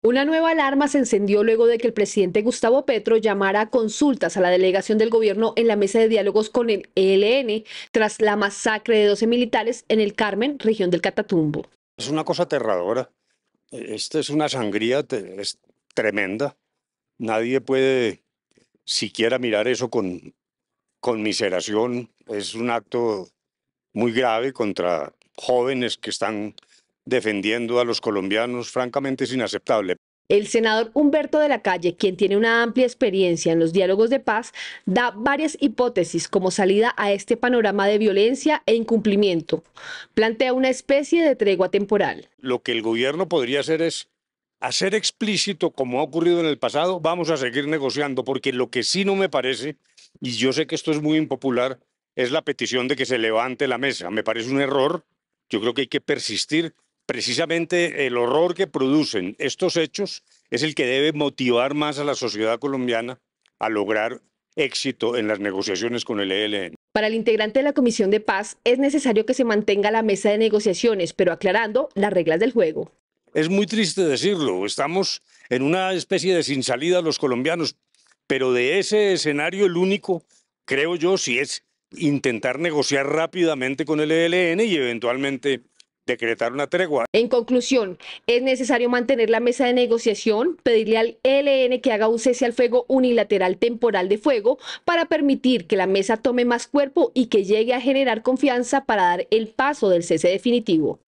Una nueva alarma se encendió luego de que el presidente Gustavo Petro llamara a consultas a la delegación del gobierno en la mesa de diálogos con el ELN tras la masacre de 12 militares en el Carmen, región del Catatumbo. Es una cosa aterradora. Esta es una sangría es tremenda. Nadie puede siquiera mirar eso con miseración, Es un acto muy grave contra jóvenes que están defendiendo a los colombianos, francamente es inaceptable. El senador Humberto de la Calle, quien tiene una amplia experiencia en los diálogos de paz, da varias hipótesis como salida a este panorama de violencia e incumplimiento. Plantea una especie de tregua temporal. Lo que el gobierno podría hacer es hacer explícito, como ha ocurrido en el pasado, vamos a seguir negociando, porque lo que sí no me parece, y yo sé que esto es muy impopular, es la petición de que se levante la mesa. Me parece un error. Yo creo que hay que persistir precisamente el horror que producen estos hechos es el que debe motivar más a la sociedad colombiana a lograr éxito en las negociaciones con el ELN. Para el integrante de la Comisión de Paz es necesario que se mantenga la mesa de negociaciones, pero aclarando las reglas del juego. Es muy triste decirlo, estamos en una especie de sin salida los colombianos, pero de ese escenario el único, creo yo, si es intentar negociar rápidamente con el ELN y eventualmente decretar una tregua. En conclusión, es necesario mantener la mesa de negociación, pedirle al ELN que haga un cese al fuego unilateral temporal de fuego para permitir que la mesa tome más cuerpo y que llegue a generar confianza para dar el paso del cese definitivo.